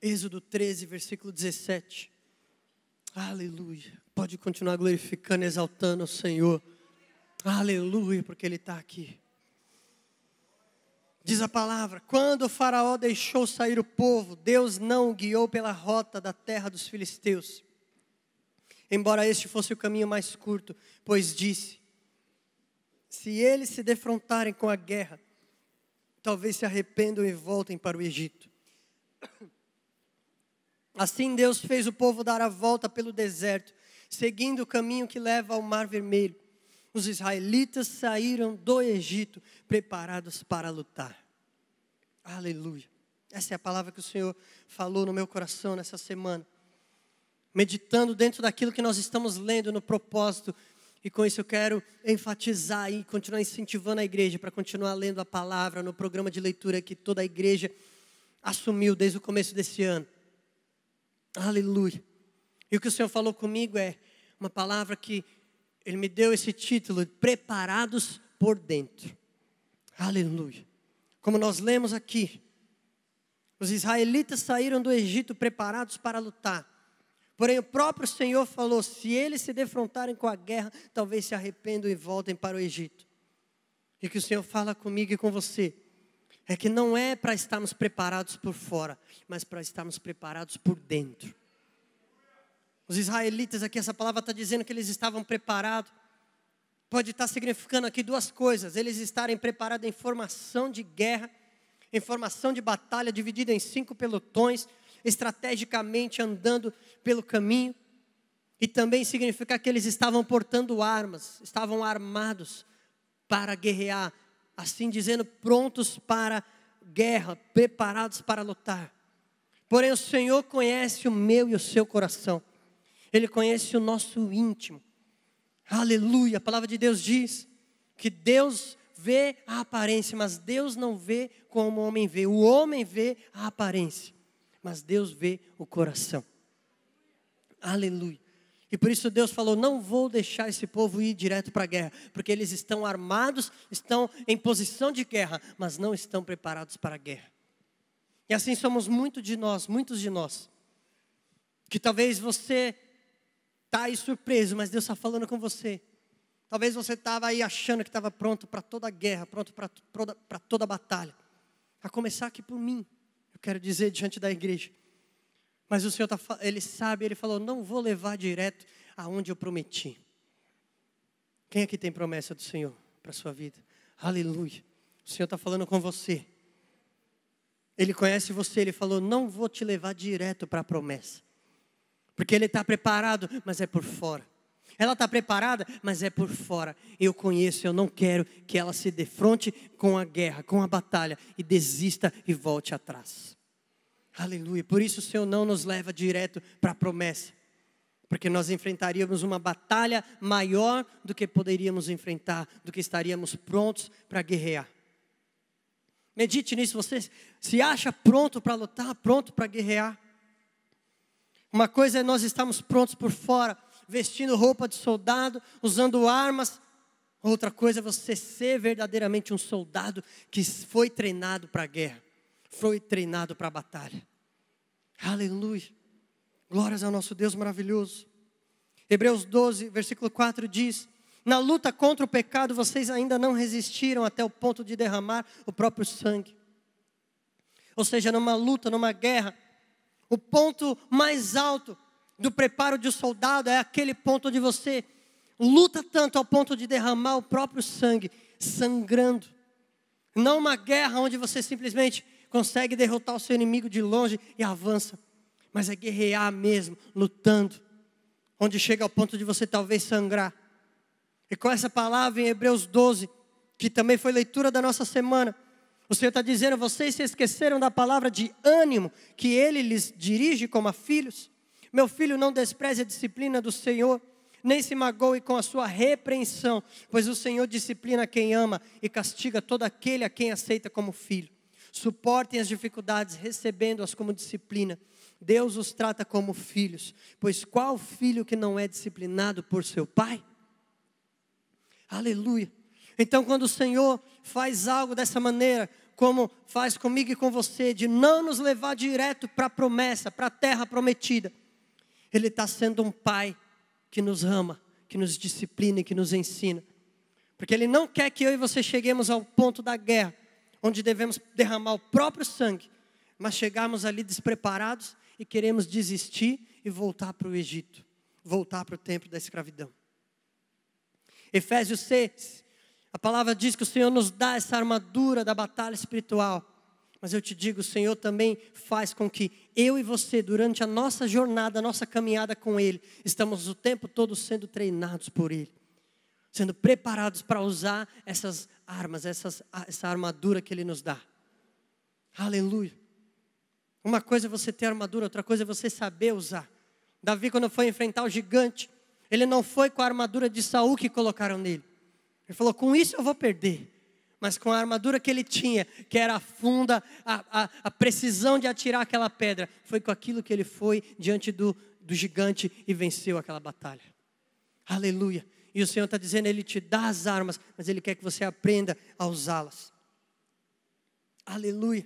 Êxodo 13, versículo 17. Aleluia. Pode continuar glorificando, exaltando o Senhor. Aleluia, porque Ele está aqui. Diz a palavra: quando o Faraó deixou sair o povo, Deus não o guiou pela rota da terra dos filisteus, embora este fosse o caminho mais curto, pois disse: se eles se defrontarem com a guerra, talvez se arrependam e voltem para o Egito. Assim Deus fez o povo dar a volta pelo deserto, seguindo o caminho que leva ao Mar Vermelho. Os israelitas saíram do Egito preparados para lutar. Aleluia. Essa é a palavra que o Senhor falou no meu coração nessa semana. Meditando dentro daquilo que nós estamos lendo no propósito, e com isso eu quero enfatizar e continuar incentivando a igreja para continuar lendo a palavra no programa de leitura que toda a igreja assumiu desde o começo desse ano. Aleluia. E o que o Senhor falou comigo é uma palavra que Ele me deu esse título: Preparados por dentro. Aleluia. Como nós lemos aqui, os israelitas saíram do Egito preparados para lutar. Porém, o próprio Senhor falou: se eles se defrontarem com a guerra, talvez se arrependam e voltem para o Egito. E que o Senhor fala comigo e com você é que não é para estarmos preparados por fora, mas para estarmos preparados por dentro. Os israelitas aqui, essa palavra está dizendo que eles estavam preparados. Pode estar tá significando aqui duas coisas: eles estarem preparados em formação de guerra, em formação de batalha, dividida em cinco pelotões, estrategicamente andando pelo caminho. E também significa que eles estavam portando armas, estavam armados para guerrear, assim dizendo, prontos para guerra, preparados para lutar. Porém, o Senhor conhece o meu e o seu coração, Ele conhece o nosso íntimo. Aleluia! A palavra de Deus diz que Deus vê a aparência, mas Deus não vê como o homem vê. O homem vê a aparência, mas Deus vê o coração. Aleluia! E por isso Deus falou: não vou deixar esse povo ir direto para a guerra, porque eles estão armados, estão em posição de guerra, mas não estão preparados para a guerra. E assim somos muitos de nós, muitos de nós, que talvez você está aí surpreso, mas Deus está falando com você. Talvez você estava aí achando que estava pronto para toda a guerra, pronto para toda, toda a batalha. A começar aqui por mim, eu quero dizer diante da igreja. Mas o Senhor, tá, ele sabe, ele falou: não vou levar direto aonde eu prometi. Quem aqui tem promessa do Senhor para a sua vida? Aleluia. O Senhor está falando com você. Ele conhece você, ele falou: não vou te levar direto para a promessa. Porque ele está preparado, mas é por fora. Ela está preparada, mas é por fora. Eu conheço, eu não quero que ela se defronte com a guerra, com a batalha e desista e volte atrás. Aleluia. Por isso o Senhor não nos leva direto para a promessa. Porque nós enfrentaríamos uma batalha maior do que poderíamos enfrentar, do que estaríamos prontos para guerrear. Medite nisso, você se acha pronto para lutar, pronto para guerrear. Uma coisa é nós estarmos prontos por fora, vestindo roupa de soldado, usando armas. Outra coisa é você ser verdadeiramente um soldado que foi treinado para a guerra, foi treinado para a batalha. Aleluia. Glórias ao nosso Deus maravilhoso. Hebreus 12, versículo 4 diz: Na luta contra o pecado, vocês ainda não resistiram até o ponto de derramar o próprio sangue. Ou seja, numa luta, numa guerra, o ponto mais alto do preparo de um soldado é aquele ponto onde você luta tanto ao ponto de derramar o próprio sangue, sangrando. Não uma guerra onde você simplesmente consegue derrotar o seu inimigo de longe e avança. Mas é guerrear mesmo, lutando, onde chega ao ponto de você talvez sangrar. E com essa palavra em Hebreus 12, que também foi leitura da nossa semana, o Senhor está dizendo: vocês se esqueceram da palavra de ânimo que ele lhes dirige como a filhos? Meu filho, não despreze a disciplina do Senhor, nem se magoe com a sua repreensão, pois o Senhor disciplina quem ama e castiga todo aquele a quem aceita como filho. Suportem as dificuldades, recebendo-as como disciplina. Deus os trata como filhos, pois qual filho que não é disciplinado por seu pai? Aleluia. Então, quando o Senhor faz algo dessa maneira, como faz comigo e com você, de não nos levar direto para a promessa, para a terra prometida, Ele está sendo um pai que nos ama, que nos disciplina e que nos ensina. Porque Ele não quer que eu e você cheguemos ao ponto da guerra, onde devemos derramar o próprio sangue, mas chegarmos ali despreparados e queremos desistir e voltar para o Egito, voltar para o tempo da escravidão. Efésios 6, a palavra diz que o Senhor nos dá essa armadura da batalha espiritual. Mas eu te digo, o Senhor também faz com que eu e você, durante a nossa jornada, a nossa caminhada com Ele, estamos o tempo todo sendo treinados por Ele sendo preparados para usar essas armas, essas, essa armadura que Ele nos dá. Aleluia. Uma coisa é você ter armadura, outra coisa é você saber usar. Davi, quando foi enfrentar o gigante, ele não foi com a armadura de Saul que colocaram nele. Ele falou: com isso eu vou perder. Mas com a armadura que ele tinha, que era a funda, a, a, a precisão de atirar aquela pedra, foi com aquilo que ele foi diante do, do gigante e venceu aquela batalha. Aleluia. E o Senhor está dizendo, Ele te dá as armas, mas Ele quer que você aprenda a usá-las. Aleluia.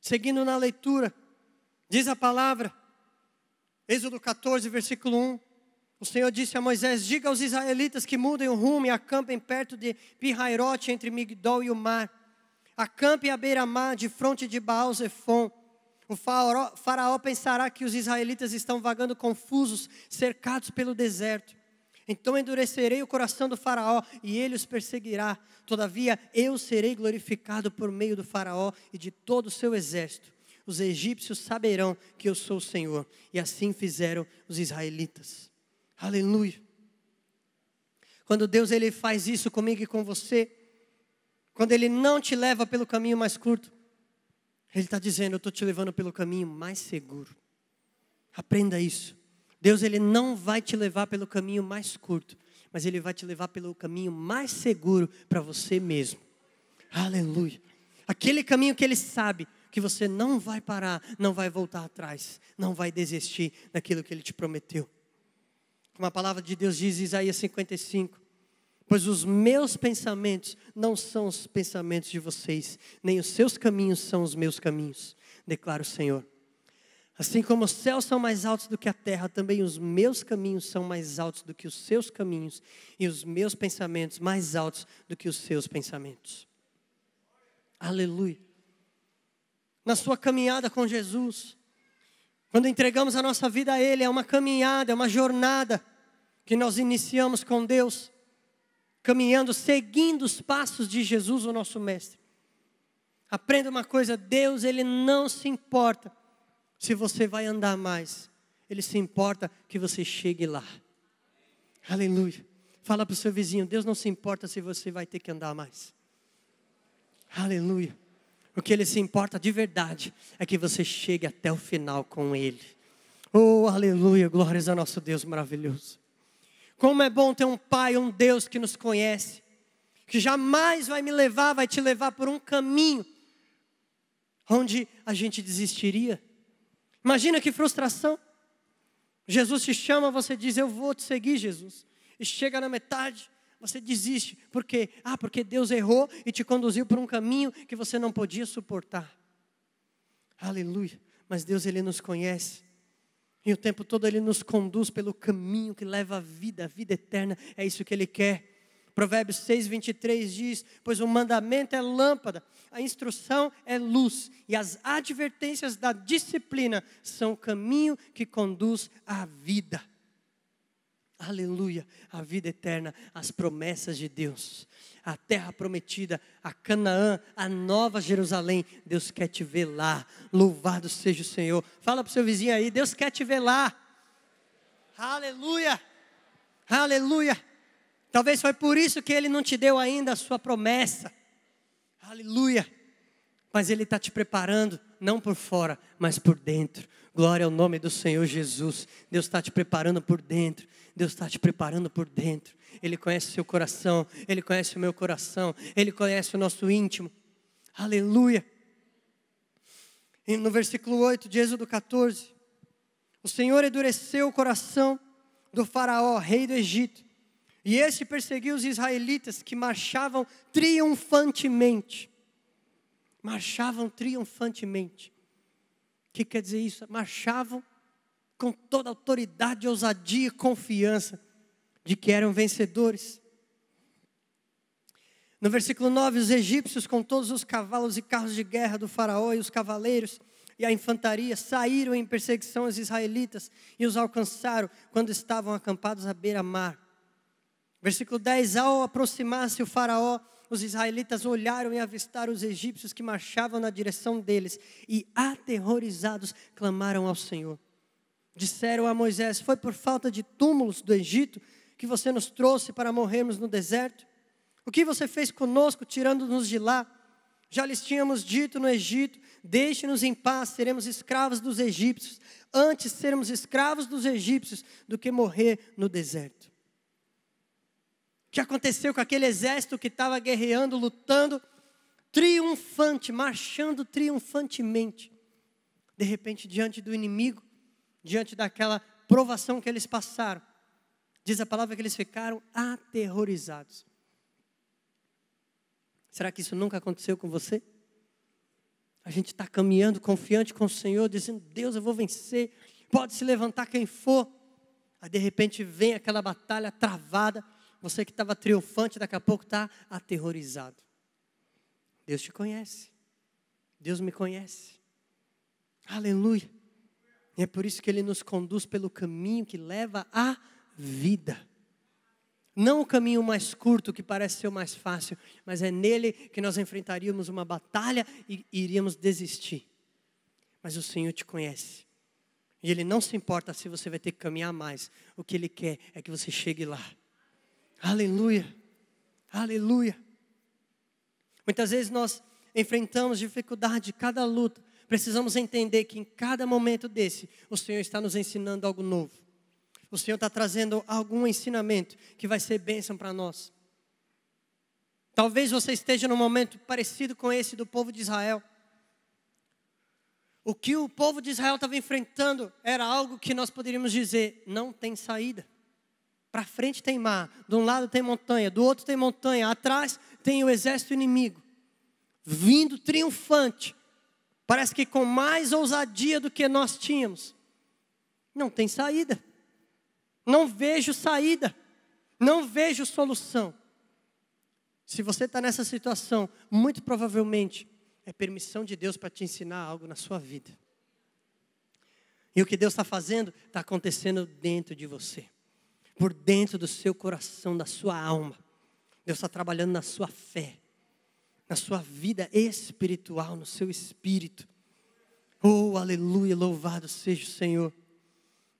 Seguindo na leitura, diz a palavra, Êxodo 14, versículo 1. O Senhor disse a Moisés: Diga aos israelitas que mudem o rumo e acampem perto de Pirairote, entre Migdol e o mar. Acampem à beira-mar, de fronte de Baal Zefon. O faraó pensará que os israelitas estão vagando confusos, cercados pelo deserto. Então endurecerei o coração do Faraó e ele os perseguirá. Todavia eu serei glorificado por meio do Faraó e de todo o seu exército. Os egípcios saberão que eu sou o Senhor. E assim fizeram os israelitas. Aleluia. Quando Deus ele faz isso comigo e com você, quando Ele não te leva pelo caminho mais curto, Ele está dizendo: Eu estou te levando pelo caminho mais seguro. Aprenda isso. Deus ele não vai te levar pelo caminho mais curto, mas ele vai te levar pelo caminho mais seguro para você mesmo. Aleluia. Aquele caminho que ele sabe que você não vai parar, não vai voltar atrás, não vai desistir daquilo que ele te prometeu. Como a palavra de Deus diz em Isaías 55, pois os meus pensamentos não são os pensamentos de vocês, nem os seus caminhos são os meus caminhos, declara o Senhor. Assim como os céus são mais altos do que a terra, também os meus caminhos são mais altos do que os seus caminhos, e os meus pensamentos mais altos do que os seus pensamentos. Aleluia. Na sua caminhada com Jesus, quando entregamos a nossa vida a Ele, é uma caminhada, é uma jornada que nós iniciamos com Deus, caminhando, seguindo os passos de Jesus, o nosso Mestre. Aprenda uma coisa: Deus, Ele não se importa se você vai andar mais. Ele se importa que você chegue lá. Aleluia. Fala para o seu vizinho: Deus não se importa se você vai ter que andar mais. Aleluia. O que ele se importa de verdade é que você chegue até o final com ele. Oh, aleluia, glórias a nosso Deus maravilhoso. Como é bom ter um Pai, um Deus que nos conhece, que jamais vai me levar, vai te levar por um caminho onde a gente desistiria. Imagina que frustração. Jesus te chama, você diz: Eu vou te seguir, Jesus. E chega na metade, você desiste. Por quê? Ah, porque Deus errou e te conduziu por um caminho que você não podia suportar. Aleluia. Mas Deus, Ele nos conhece. E o tempo todo Ele nos conduz pelo caminho que leva à vida, à vida eterna. É isso que Ele quer. Provérbios 6, 23 diz: Pois o mandamento é lâmpada, a instrução é luz, e as advertências da disciplina são o caminho que conduz à vida. Aleluia, a vida eterna, as promessas de Deus, a terra prometida, a Canaã, a nova Jerusalém. Deus quer te ver lá. Louvado seja o Senhor. Fala para o seu vizinho aí: Deus quer te ver lá. Aleluia, aleluia. Talvez foi por isso que ele não te deu ainda a sua promessa. Aleluia. Mas ele está te preparando, não por fora, mas por dentro. Glória ao nome do Senhor Jesus. Deus está te preparando por dentro. Deus está te preparando por dentro. Ele conhece o seu coração, Ele conhece o meu coração, Ele conhece o nosso íntimo. Aleluia. E no versículo 8 de Êxodo 14, o Senhor endureceu o coração do faraó, rei do Egito, e este perseguiu os israelitas que marchavam triunfantemente. Marchavam triunfantemente. O que quer dizer isso? Marchavam com toda autoridade, ousadia e confiança de que eram vencedores. No versículo 9, os egípcios, com todos os cavalos e carros de guerra do faraó e os cavaleiros e a infantaria, saíram em perseguição aos israelitas e os alcançaram quando estavam acampados à beira-mar. Versículo 10: Ao aproximar-se o Faraó, os israelitas olharam e avistaram os egípcios que marchavam na direção deles e, aterrorizados, clamaram ao Senhor. Disseram a Moisés: Foi por falta de túmulos do Egito que você nos trouxe para morrermos no deserto? O que você fez conosco, tirando-nos de lá? Já lhes tínhamos dito no Egito: Deixe-nos em paz, seremos escravos dos egípcios. Antes sermos escravos dos egípcios do que morrer no deserto que aconteceu com aquele exército que estava guerreando, lutando, triunfante, marchando triunfantemente. De repente, diante do inimigo, diante daquela provação que eles passaram, diz a palavra que eles ficaram aterrorizados. Será que isso nunca aconteceu com você? A gente está caminhando confiante com o Senhor, dizendo: Deus, eu vou vencer. Pode se levantar quem for. Aí de repente vem aquela batalha travada, você que estava triunfante, daqui a pouco está aterrorizado. Deus te conhece. Deus me conhece. Aleluia. E é por isso que Ele nos conduz pelo caminho que leva à vida. Não o caminho mais curto, que parece ser o mais fácil, mas é nele que nós enfrentaríamos uma batalha e iríamos desistir. Mas o Senhor te conhece. E Ele não se importa se você vai ter que caminhar mais. O que Ele quer é que você chegue lá. Aleluia, aleluia. Muitas vezes nós enfrentamos dificuldade, cada luta. Precisamos entender que em cada momento desse, o Senhor está nos ensinando algo novo. O Senhor está trazendo algum ensinamento que vai ser bênção para nós. Talvez você esteja num momento parecido com esse do povo de Israel. O que o povo de Israel estava enfrentando era algo que nós poderíamos dizer: não tem saída. Para frente tem mar, de um lado tem montanha, do outro tem montanha, atrás tem o exército inimigo. Vindo triunfante, parece que com mais ousadia do que nós tínhamos. Não tem saída. Não vejo saída. Não vejo solução. Se você está nessa situação, muito provavelmente é permissão de Deus para te ensinar algo na sua vida. E o que Deus está fazendo está acontecendo dentro de você por dentro do seu coração, da sua alma. Deus está trabalhando na sua fé, na sua vida espiritual, no seu espírito. Oh, aleluia, louvado seja o Senhor.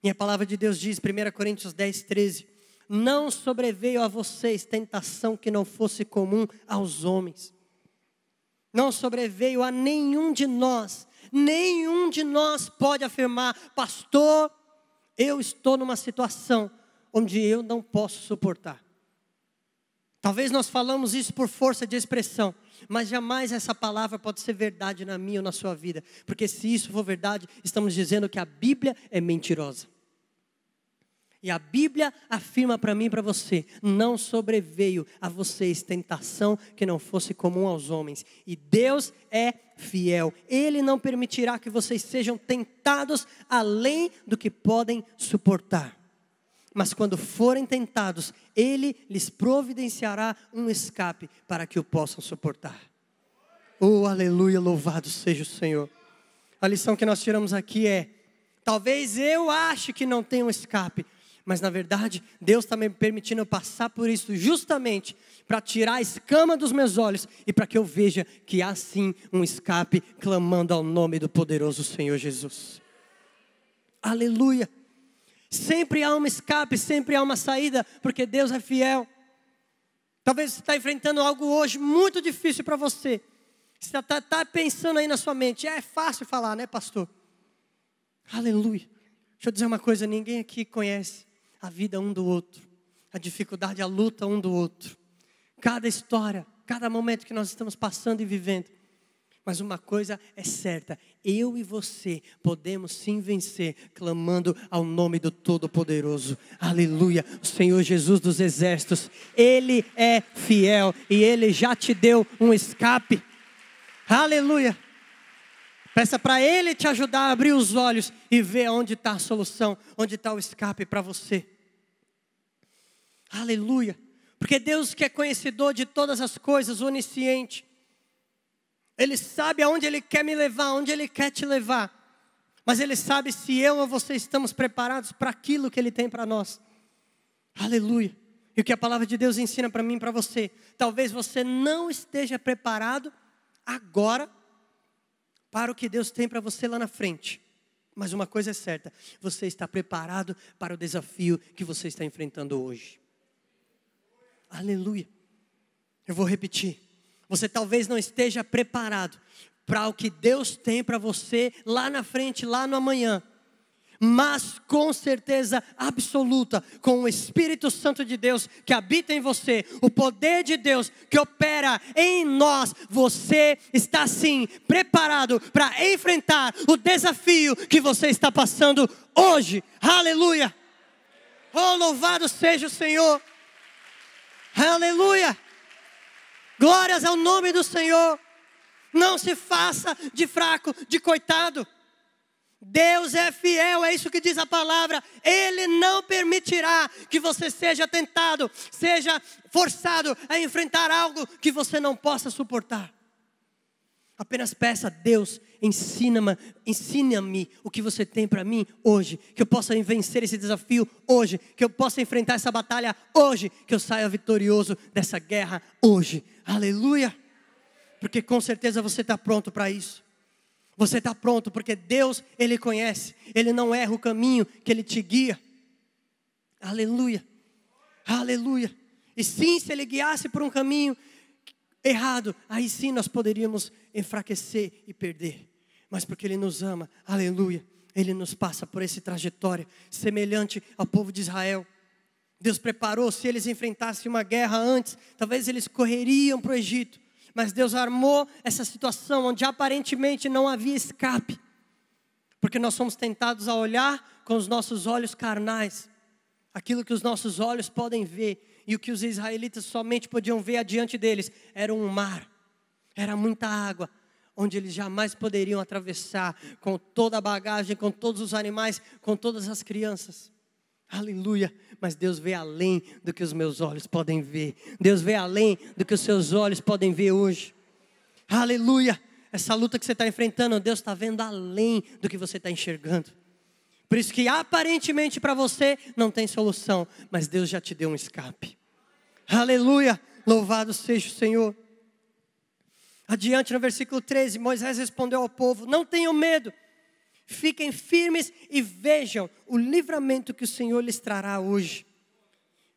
E a palavra de Deus diz, 1 Coríntios 10, 13: Não sobreveio a vocês tentação que não fosse comum aos homens. Não sobreveio a nenhum de nós, nenhum de nós pode afirmar, pastor, eu estou numa situação onde eu não posso suportar. Talvez nós falamos isso por força de expressão, mas jamais essa palavra pode ser verdade na minha ou na sua vida, porque se isso for verdade, estamos dizendo que a Bíblia é mentirosa. E a Bíblia afirma para mim e para você: não sobreveio a vocês tentação que não fosse comum aos homens. E Deus é fiel. Ele não permitirá que vocês sejam tentados além do que podem suportar mas quando forem tentados, ele lhes providenciará um escape para que o possam suportar. Oh, aleluia, louvado seja o Senhor. A lição que nós tiramos aqui é: talvez eu ache que não tenho um escape, mas na verdade, Deus está me permitindo eu passar por isso justamente para tirar a escama dos meus olhos e para que eu veja que há sim um escape clamando ao nome do poderoso Senhor Jesus. Aleluia. Sempre há um escape, sempre há uma saída, porque Deus é fiel. Talvez você está enfrentando algo hoje muito difícil para você. Você está tá, tá pensando aí na sua mente, é, é fácil falar, né, pastor? Aleluia. Deixa eu dizer uma coisa: ninguém aqui conhece a vida um do outro, a dificuldade, a luta um do outro. Cada história, cada momento que nós estamos passando e vivendo. Mas uma coisa é certa: eu e você podemos sim vencer clamando ao nome do Todo-Poderoso. Aleluia. O Senhor Jesus dos Exércitos, Ele é fiel e Ele já te deu um escape. Aleluia. Peça para Ele te ajudar a abrir os olhos e ver onde está a solução, onde está o escape para você. Aleluia. Porque Deus que é conhecedor de todas as coisas, onisciente, ele sabe aonde Ele quer me levar, aonde Ele quer te levar. Mas Ele sabe se eu ou você estamos preparados para aquilo que Ele tem para nós. Aleluia. E o que a palavra de Deus ensina para mim e para você. Talvez você não esteja preparado agora para o que Deus tem para você lá na frente. Mas uma coisa é certa: você está preparado para o desafio que você está enfrentando hoje. Aleluia. Eu vou repetir. Você talvez não esteja preparado para o que Deus tem para você lá na frente, lá no amanhã. Mas com certeza absoluta, com o Espírito Santo de Deus que habita em você, o poder de Deus que opera em nós, você está sim preparado para enfrentar o desafio que você está passando hoje. Aleluia! Oh, louvado seja o Senhor! Aleluia! Glórias ao nome do Senhor. Não se faça de fraco, de coitado. Deus é fiel, é isso que diz a palavra. Ele não permitirá que você seja tentado, seja forçado a enfrentar algo que você não possa suportar. Apenas peça a Deus, ensina-me, ensina-me o que você tem para mim hoje, que eu possa vencer esse desafio hoje, que eu possa enfrentar essa batalha hoje, que eu saia vitorioso dessa guerra hoje. Aleluia! Porque com certeza você está pronto para isso. Você está pronto porque Deus ele conhece, ele não erra o caminho que ele te guia. Aleluia! Aleluia! E sim, se ele guiasse por um caminho errado, aí sim nós poderíamos enfraquecer e perder. Mas porque Ele nos ama, aleluia, Ele nos passa por essa trajetória semelhante ao povo de Israel. Deus preparou, se eles enfrentassem uma guerra antes, talvez eles correriam para o Egito. Mas Deus armou essa situação onde aparentemente não havia escape. Porque nós somos tentados a olhar com os nossos olhos carnais, aquilo que os nossos olhos podem ver, e o que os israelitas somente podiam ver adiante deles era um mar, era muita água, onde eles jamais poderiam atravessar com toda a bagagem, com todos os animais, com todas as crianças. Aleluia! Mas Deus vê além do que os meus olhos podem ver. Deus vê além do que os seus olhos podem ver hoje. Aleluia! Essa luta que você está enfrentando, Deus está vendo além do que você está enxergando. Por isso que aparentemente para você não tem solução, mas Deus já te deu um escape. Aleluia! Louvado seja o Senhor. Adiante no versículo 13, Moisés respondeu ao povo: Não tenham medo, fiquem firmes e vejam o livramento que o Senhor lhes trará hoje.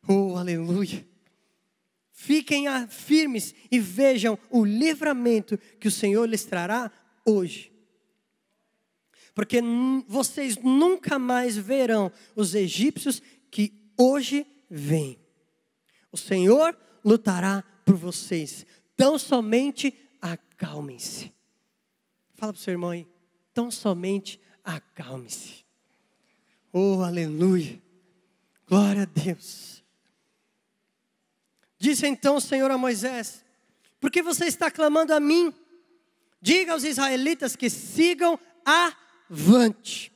Oh, aleluia! Fiquem ah, firmes e vejam o livramento que o Senhor lhes trará hoje porque vocês nunca mais verão os egípcios que hoje vêm. O Senhor lutará por vocês. Tão somente acalmem-se. Fala para o seu irmão aí. Tão somente acalme-se. Oh, aleluia. Glória a Deus. Disse então o Senhor a Moisés: Por que você está clamando a mim? Diga aos israelitas que sigam a avante.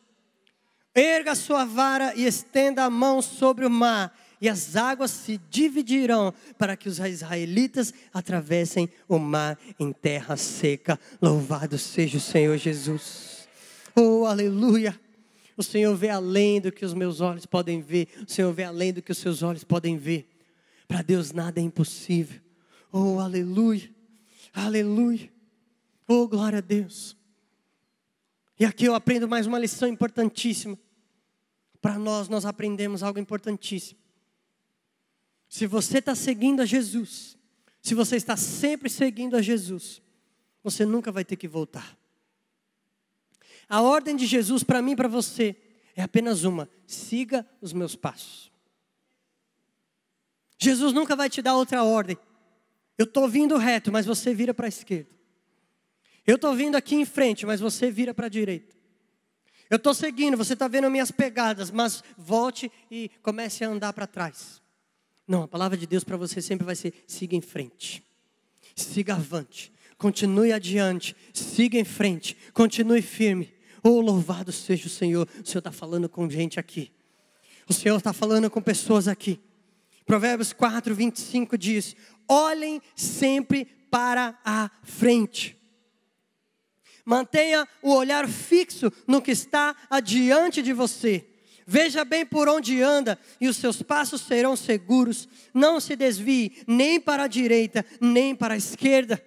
Erga sua vara e estenda a mão sobre o mar, e as águas se dividirão para que os israelitas atravessem o mar em terra seca. Louvado seja o Senhor Jesus. Oh, aleluia! O Senhor vê além do que os meus olhos podem ver. O Senhor vê além do que os seus olhos podem ver. Para Deus nada é impossível. Oh, aleluia! Aleluia! Oh, glória a Deus! E aqui eu aprendo mais uma lição importantíssima. Para nós, nós aprendemos algo importantíssimo. Se você está seguindo a Jesus, se você está sempre seguindo a Jesus, você nunca vai ter que voltar. A ordem de Jesus para mim e para você é apenas uma: siga os meus passos. Jesus nunca vai te dar outra ordem. Eu estou vindo reto, mas você vira para a esquerda. Eu estou vindo aqui em frente, mas você vira para a direita. Eu estou seguindo, você está vendo minhas pegadas, mas volte e comece a andar para trás. Não, a palavra de Deus para você sempre vai ser: siga em frente, siga avante, continue adiante, siga em frente, continue firme. Oh, louvado seja o Senhor, o Senhor está falando com gente aqui, o Senhor está falando com pessoas aqui. Provérbios 4, 25 diz: olhem sempre para a frente. Mantenha o olhar fixo no que está adiante de você. Veja bem por onde anda e os seus passos serão seguros. Não se desvie nem para a direita, nem para a esquerda.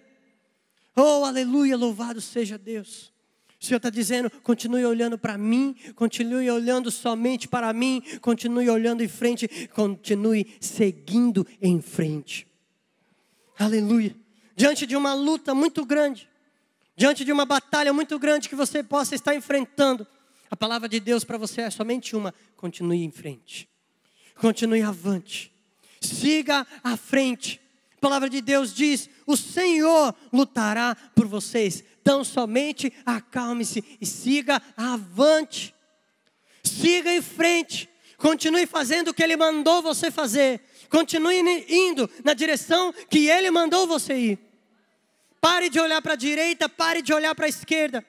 Oh, aleluia, louvado seja Deus. O Senhor está dizendo: continue olhando para mim, continue olhando somente para mim, continue olhando em frente, continue seguindo em frente. Aleluia. Diante de uma luta muito grande, diante de uma batalha muito grande que você possa estar enfrentando, a palavra de Deus para você é somente uma: continue em frente, continue avante, siga à frente. A palavra de Deus diz: o Senhor lutará por vocês, então somente acalme-se e siga avante, siga em frente, continue fazendo o que Ele mandou você fazer, continue indo na direção que Ele mandou você ir. Pare de olhar para a direita, pare de olhar para a esquerda.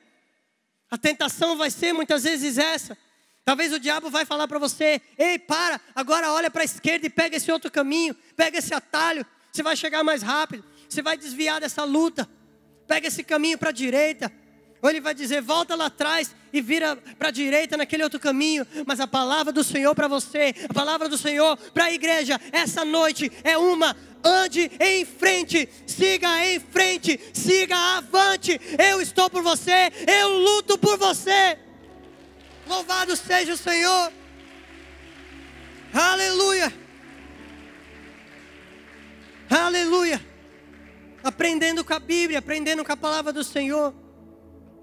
A tentação vai ser muitas vezes essa. Talvez o diabo vai falar para você: "Ei, para, agora olha para a esquerda e pega esse outro caminho, pega esse atalho, você vai chegar mais rápido, você vai desviar dessa luta. Pega esse caminho para a direita." Ou ele vai dizer, volta lá atrás e vira para a direita naquele outro caminho. Mas a palavra do Senhor para você, a palavra do Senhor para a igreja, essa noite é uma. Ande em frente, siga em frente, siga avante. Eu estou por você, eu luto por você. Louvado seja o Senhor. Aleluia. Aleluia. Aprendendo com a Bíblia, aprendendo com a palavra do Senhor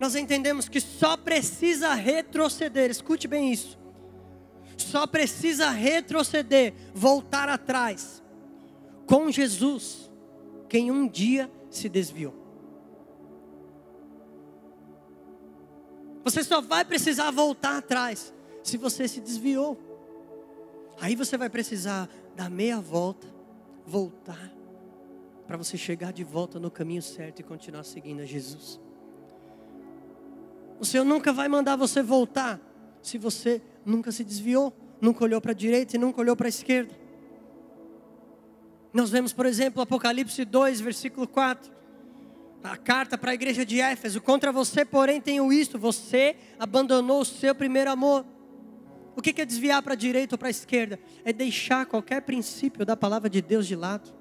nós entendemos que só precisa retroceder, escute bem isso. Só precisa retroceder, voltar atrás, com Jesus, quem um dia se desviou. Você só vai precisar voltar atrás se você se desviou. Aí você vai precisar dar meia volta, voltar, para você chegar de volta no caminho certo e continuar seguindo a Jesus. O Senhor nunca vai mandar você voltar se você nunca se desviou, nunca olhou para a direita e nunca olhou para a esquerda. Nós vemos, por exemplo, Apocalipse 2, versículo 4. A carta para a igreja de Éfeso: Contra você, porém, tenho isto: você abandonou o seu primeiro amor. O que é desviar para a direita ou para a esquerda? É deixar qualquer princípio da palavra de Deus de lado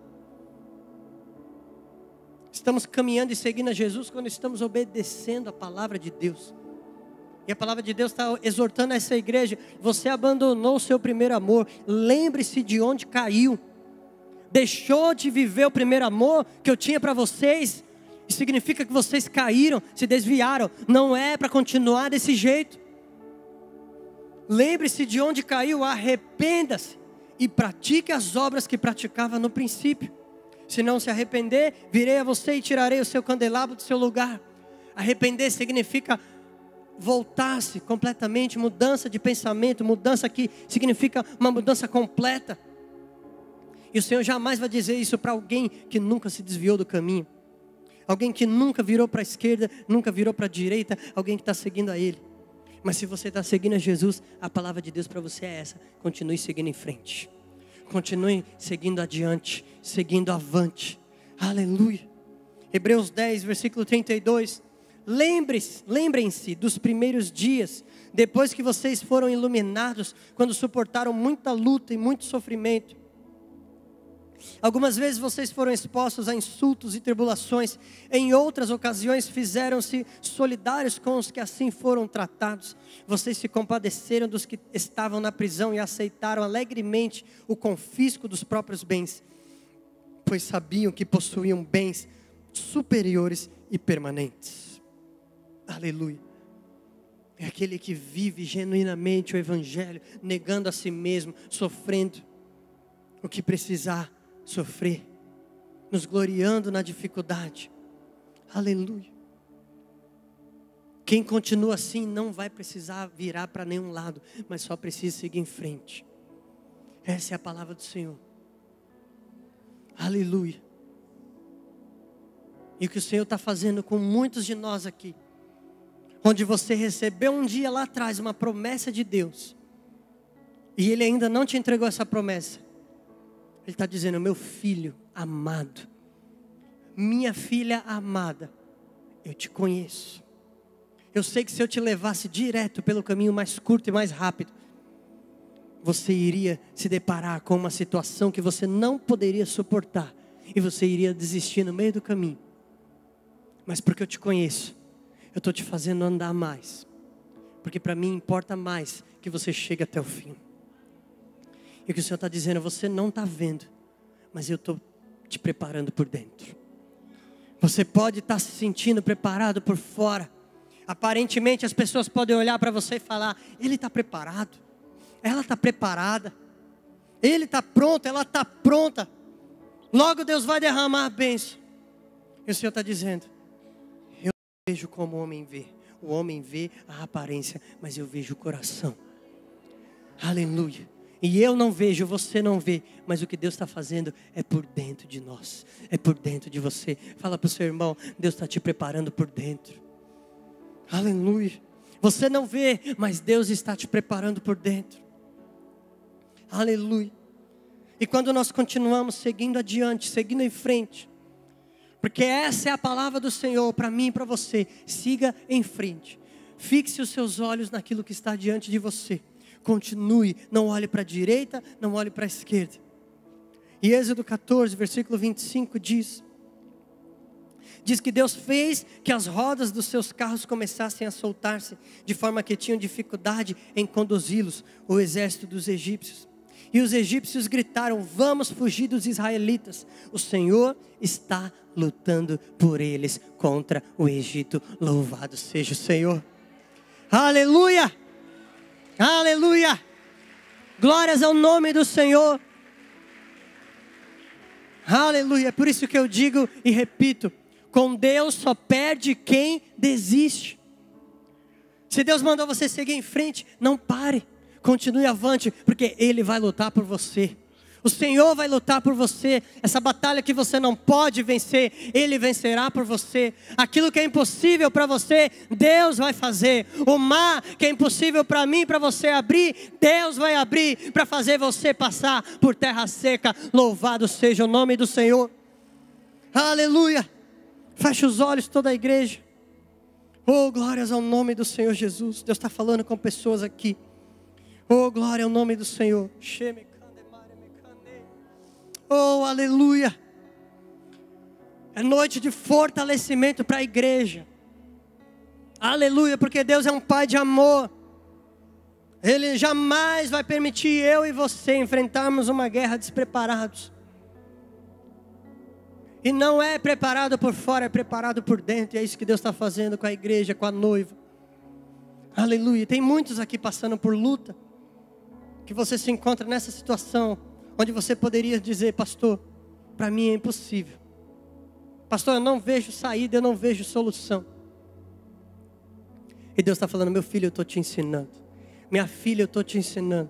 estamos caminhando e seguindo a Jesus quando estamos obedecendo a palavra de Deus. E a palavra de Deus está exortando essa igreja: você abandonou o seu primeiro amor, lembre-se de onde caiu, deixou de viver o primeiro amor que eu tinha para vocês, significa que vocês caíram, se desviaram, não é para continuar desse jeito. Lembre-se de onde caiu, arrependa-se e pratique as obras que praticava no princípio. Se não se arrepender, virei a você e tirarei o seu candelabro do seu lugar. Arrepender significa voltar-se completamente, mudança de pensamento, mudança que significa uma mudança completa. E o Senhor jamais vai dizer isso para alguém que nunca se desviou do caminho, alguém que nunca virou para a esquerda, nunca virou para a direita, alguém que está seguindo a Ele. Mas se você está seguindo a Jesus, a palavra de Deus para você é essa: continue seguindo em frente continue seguindo adiante, seguindo avante. Aleluia. Hebreus 10, versículo 32. Lembrem-se, lembrem-se dos primeiros dias, depois que vocês foram iluminados, quando suportaram muita luta e muito sofrimento Algumas vezes vocês foram expostos a insultos e tribulações, em outras ocasiões fizeram-se solidários com os que assim foram tratados. Vocês se compadeceram dos que estavam na prisão e aceitaram alegremente o confisco dos próprios bens, pois sabiam que possuíam bens superiores e permanentes. Aleluia. É aquele que vive genuinamente o Evangelho, negando a si mesmo, sofrendo o que precisar sofrer, nos gloriando na dificuldade. Aleluia. Quem continua assim não vai precisar virar para nenhum lado, mas só precisa seguir em frente. Essa é a palavra do Senhor. Aleluia. E o que o Senhor está fazendo com muitos de nós aqui, onde você recebeu um dia lá atrás uma promessa de Deus, e Ele ainda não te entregou essa promessa, ele está dizendo: meu filho amado, minha filha amada, eu te conheço. Eu sei que se eu te levasse direto pelo caminho mais curto e mais rápido, você iria se deparar com uma situação que você não poderia suportar e você iria desistir no meio do caminho. Mas porque eu te conheço, eu estou te fazendo andar mais. Porque para mim importa mais que você chegue até o fim. E o que o Senhor está dizendo, é, você não está vendo, mas eu estou te preparando por dentro. Você pode estar tá se sentindo preparado por fora. Aparentemente as pessoas podem olhar para você e falar: ele está preparado, ela está preparada, ele está pronto, ela está pronta. Logo Deus vai derramar a bênção. E o Senhor está dizendo: eu vejo como o homem vê. O homem vê a aparência, mas eu vejo o coração. Aleluia. E eu não vejo, você não vê, mas o que Deus está fazendo é por dentro de nós, é por dentro de você. Fala para o seu irmão: Deus está te preparando por dentro. Aleluia. Você não vê, mas Deus está te preparando por dentro. Aleluia. E quando nós continuamos seguindo adiante, seguindo em frente, porque essa é a palavra do Senhor para mim e para você, siga em frente. Fixe os seus olhos naquilo que está diante de você continue, não olhe para a direita, não olhe para a esquerda. E Êxodo 14, versículo 25 diz: Diz que Deus fez que as rodas dos seus carros começassem a soltar-se, de forma que tinham dificuldade em conduzi-los, o exército dos egípcios. E os egípcios gritaram: Vamos fugir dos israelitas. O Senhor está lutando por eles contra o Egito. Louvado seja o Senhor. Aleluia! Aleluia! Glórias ao nome do Senhor. Aleluia! É por isso que eu digo e repito: com Deus só perde quem desiste. Se Deus mandou você seguir em frente, não pare, continue avante, porque Ele vai lutar por você. O Senhor vai lutar por você. Essa batalha que você não pode vencer, Ele vencerá por você. Aquilo que é impossível para você, Deus vai fazer. O mar que é impossível para mim, para você abrir, Deus vai abrir para fazer você passar por terra seca. Louvado seja o nome do Senhor. Aleluia. Feche os olhos, toda a igreja. Oh, glórias ao nome do Senhor Jesus. Deus está falando com pessoas aqui. Oh, glória ao nome do Senhor. Cheme. Oh, aleluia! É noite de fortalecimento para a igreja. Aleluia, porque Deus é um pai de amor. Ele jamais vai permitir eu e você enfrentarmos uma guerra despreparados. E não é preparado por fora, é preparado por dentro. E é isso que Deus está fazendo com a igreja, com a noiva. Aleluia. Tem muitos aqui passando por luta. Que você se encontra nessa situação onde você poderia dizer, pastor, para mim é impossível. Pastor, eu não vejo saída, eu não vejo solução. E Deus está falando, meu filho, eu estou te ensinando. Minha filha, eu estou te ensinando.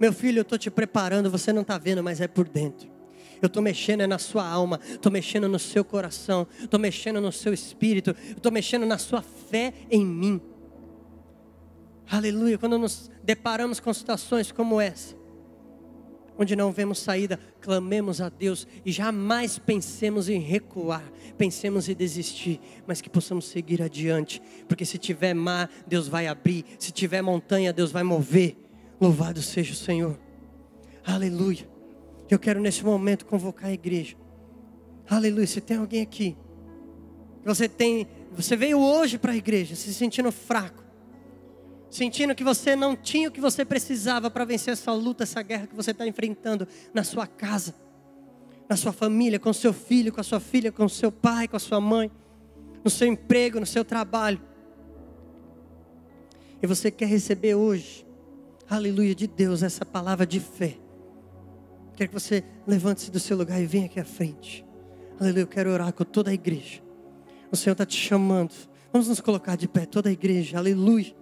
Meu filho, eu estou te preparando, você não está vendo, mas é por dentro. Eu estou mexendo é na sua alma, estou mexendo no seu coração, estou mexendo no seu espírito, estou mexendo na sua fé em mim. Aleluia, quando nos deparamos com situações como essa, onde não vemos saída, clamemos a Deus e jamais pensemos em recuar, pensemos em desistir, mas que possamos seguir adiante, porque se tiver mar, Deus vai abrir, se tiver montanha, Deus vai mover. Louvado seja o Senhor. Aleluia. Eu quero nesse momento convocar a igreja. Aleluia. Se tem alguém aqui, você tem, você veio hoje para a igreja se sentindo fraco, sentindo que você não tinha o que você precisava para vencer essa luta, essa guerra que você está enfrentando na sua casa, na sua família, com seu filho, com a sua filha, com seu pai, com a sua mãe, no seu emprego, no seu trabalho. E você quer receber hoje, aleluia, de Deus, essa palavra de fé. Quero que você levante-se do seu lugar e venha aqui à frente. Aleluia, eu quero orar com toda a igreja. O Senhor está te chamando. Vamos nos colocar de pé, toda a igreja, aleluia.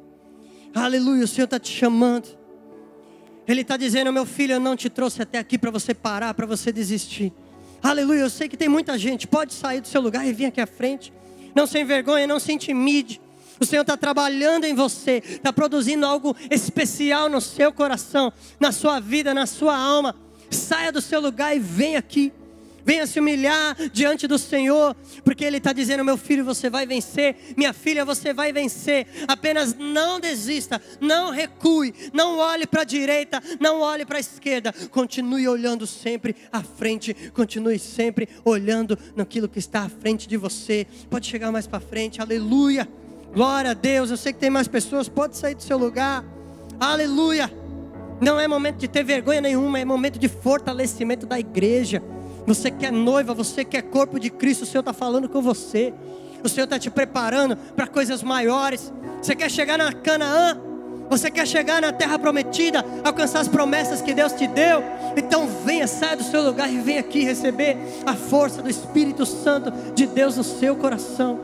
Aleluia, o Senhor está te chamando. Ele está dizendo, meu filho, eu não te trouxe até aqui para você parar, para você desistir. Aleluia, eu sei que tem muita gente. Pode sair do seu lugar e vir aqui à frente. Não se envergonhe, não se intimide. O Senhor está trabalhando em você, está produzindo algo especial no seu coração, na sua vida, na sua alma. Saia do seu lugar e vem aqui venha se humilhar diante do Senhor, porque Ele está dizendo: meu filho, você vai vencer, minha filha, você vai vencer. Apenas não desista, não recue, não olhe para a direita, não olhe para a esquerda, continue olhando sempre à frente, continue sempre olhando naquilo que está à frente de você. Pode chegar mais para frente, aleluia. Glória a Deus, eu sei que tem mais pessoas, pode sair do seu lugar. Aleluia! Não é momento de ter vergonha nenhuma, é momento de fortalecimento da igreja. Você quer noiva, você quer corpo de Cristo, o Senhor está falando com você. O Senhor está te preparando para coisas maiores. Você quer chegar na Canaã? Você quer chegar na terra prometida, alcançar as promessas que Deus te deu? Então venha, saia do seu lugar e venha aqui receber a força do Espírito Santo de Deus no seu coração.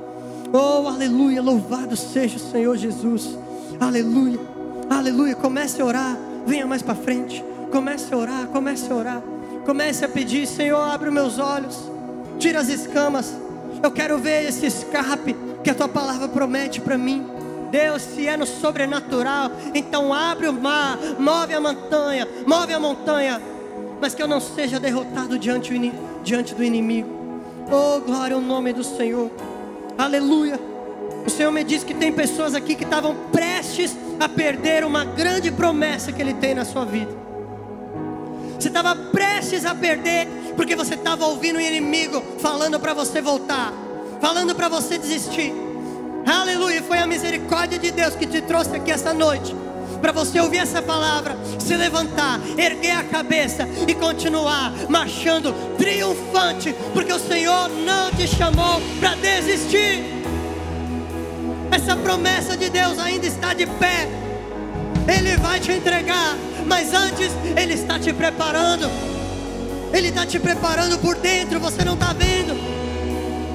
Oh, aleluia, louvado seja o Senhor Jesus. Aleluia, aleluia. Comece a orar, venha mais para frente. Comece a orar, comece a orar. Comece a pedir, Senhor, abre meus olhos, tira as escamas. Eu quero ver esse escape que a tua palavra promete para mim. Deus, se é no sobrenatural, então abre o mar, move a montanha, move a montanha, mas que eu não seja derrotado diante, diante do inimigo. Oh, glória ao nome do Senhor. Aleluia. O Senhor me disse que tem pessoas aqui que estavam prestes a perder uma grande promessa que Ele tem na sua vida. Você estava prestes a perder porque você estava ouvindo o inimigo falando para você voltar, falando para você desistir. Aleluia! Foi a misericórdia de Deus que te trouxe aqui essa noite para você ouvir essa palavra, se levantar, erguer a cabeça e continuar marchando triunfante, porque o Senhor não te chamou para desistir. Essa promessa de Deus ainda está de pé. Ele vai te entregar mas antes Ele está te preparando. Ele está te preparando por dentro, você não está vendo.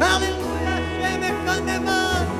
Aleluia.